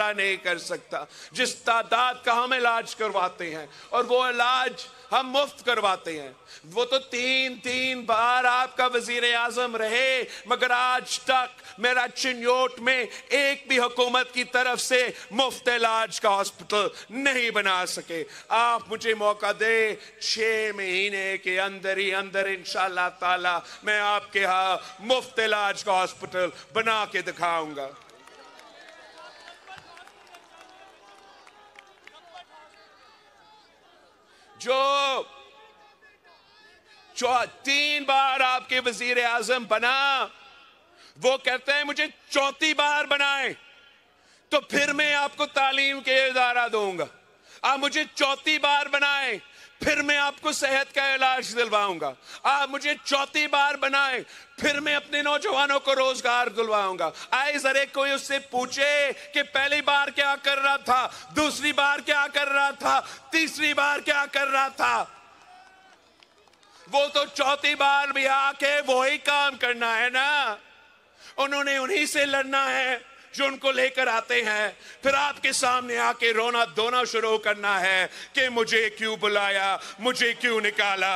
नहीं कर सकता जिस तादाद का हम इलाज करवाते हैं और वो इलाज हम मुफ्त करवाते हैं वो तो तीन तीन बार आपका वजीर आजम रहे मगर आज तक मेरा चिन्होट में एक भी हुकूमत की तरफ से मुफ्त इलाज का हॉस्पिटल नहीं बना सके आप मुझे मौका दे छ महीने के अंदर ही अंदर इन ताला मैं आपके यहाँ मुफ्त इलाज का हॉस्पिटल बना के दिखाऊंगा जो तीन बार आपके वजीर आजम बना वो कहते हैं मुझे चौथी बार बनाए तो फिर मैं आपको तालीम के इदारा दूंगा आप मुझे चौथी बार बनाए फिर मैं आपको सेहत का इलाज दिलवाऊंगा आप मुझे चौथी बार बनाए फिर मैं अपने नौजवानों को रोजगार दिलवाऊंगा आए जरे कोई उससे पूछे कि पहली बार क्या कर रहा था दूसरी बार क्या कर रहा था तीसरी बार क्या कर रहा था वो तो चौथी बार भी आके वही काम करना है ना उन्होंने उन्हीं से लड़ना है जो उनको लेकर आते हैं फिर आपके सामने आके रोना धोना शुरू करना है कि मुझे क्यों बुलाया मुझे क्यों निकाला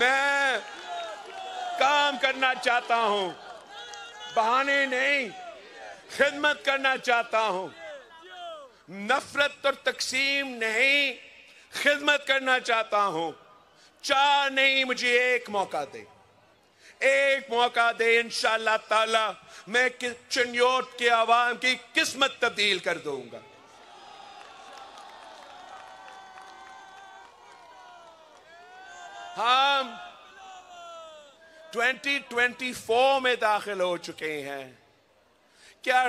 मैं काम करना चाहता हूं बहाने नहीं खिदमत करना चाहता हूं नफरत और तकसीम नहीं खिदमत करना चाहता हूं चार नहीं मुझे एक मौका दे एक मौका दे इंशाल्लाह ताला मैं चन्योट के आवाम की किस्मत तब्दील कर दूंगा हम 2024 में दाखिल हो चुके हैं क्या